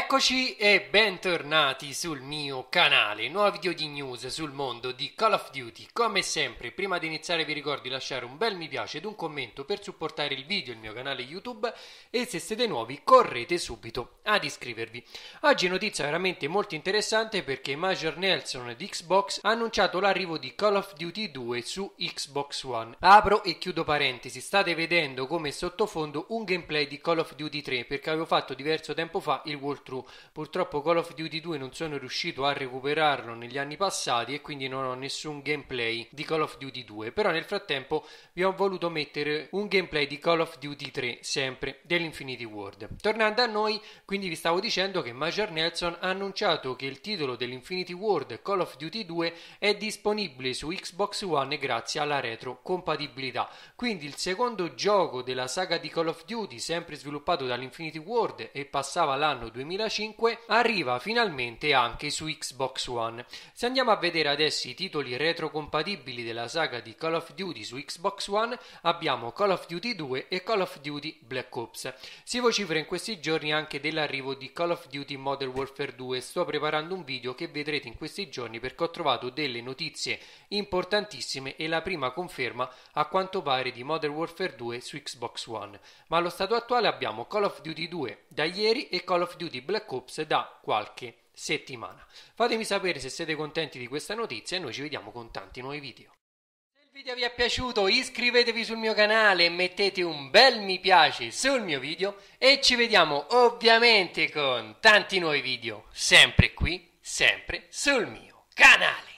Eccoci e bentornati sul mio canale, nuovi video di news sul mondo di Call of Duty. Come sempre, prima di iniziare vi ricordo di lasciare un bel mi piace ed un commento per supportare il video e il mio canale YouTube e se siete nuovi correte subito ad iscrivervi. Oggi notizia veramente molto interessante perché Major Nelson di Xbox ha annunciato l'arrivo di Call of Duty 2 su Xbox One. Apro e chiudo parentesi, state vedendo come sottofondo un gameplay di Call of Duty 3 perché avevo fatto diverso tempo fa il World True. Purtroppo Call of Duty 2 non sono riuscito a recuperarlo negli anni passati e quindi non ho nessun gameplay di Call of Duty 2, però nel frattempo vi ho voluto mettere un gameplay di Call of Duty 3, sempre dell'Infinity World. Tornando a noi, quindi vi stavo dicendo che Major Nelson ha annunciato che il titolo dell'Infinity World Call of Duty 2 è disponibile su Xbox One grazie alla retro compatibilità. Quindi il secondo gioco della saga di Call of Duty, sempre sviluppato dall'Infinity World e passava l'anno 2000 2005 arriva finalmente anche su Xbox One. Se andiamo a vedere adesso i titoli retrocompatibili della saga di Call of Duty su Xbox One, abbiamo Call of Duty 2 e Call of Duty Black Ops. Si vocifera in questi giorni anche dell'arrivo di Call of Duty Modern Warfare 2. Sto preparando un video che vedrete in questi giorni perché ho trovato delle notizie importantissime e la prima conferma a quanto pare di Modern Warfare 2 su Xbox One. Ma allo stato attuale abbiamo Call of Duty 2, da ieri e Call of Duty Black Ops da qualche settimana. Fatemi sapere se siete contenti di questa notizia e noi ci vediamo con tanti nuovi video. Se il video vi è piaciuto iscrivetevi sul mio canale e mettete un bel mi piace sul mio video e ci vediamo ovviamente con tanti nuovi video sempre qui, sempre sul mio canale.